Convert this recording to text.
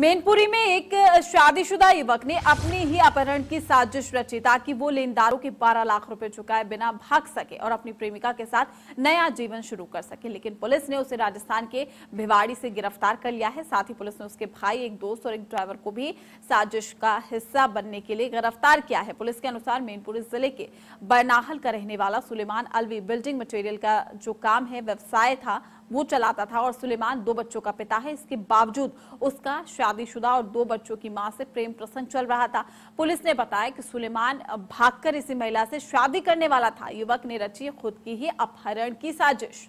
मेनपुरी में एक शादीशुदा युवक ने अपने ही अपहरण की साजिश रची ताकि वो लेनदारों के 12 लाख रुपए चुकाए बिना भाग सके और अपनी प्रेमिका के साथ नया जीवन शुरू कर सके लेकिन पुलिस ने उसे राजस्थान के भिवाड़ी से गिरफ्तार कर लिया है साथ ही पुलिस ने उसके भाई एक दोस्त और एक ड्राइवर को भी साजिश का हिस्सा बनने के लिए गिरफ्तार किया है पुलिस के अनुसार मेनपुरी जिले के बरनाहल का रहने वाला सुलेमान अलवी बिल्डिंग मटेरियल का जो काम है व्यवसाय था वो चलाता था और सुलेमान दो बच्चों का पिता है इसके बावजूद उसका शादीशुदा और दो बच्चों की मां से प्रेम प्रसंग चल रहा था पुलिस ने बताया कि सुलेमान भागकर इसी महिला से शादी करने वाला था युवक ने रची खुद की ही अपहरण की साजिश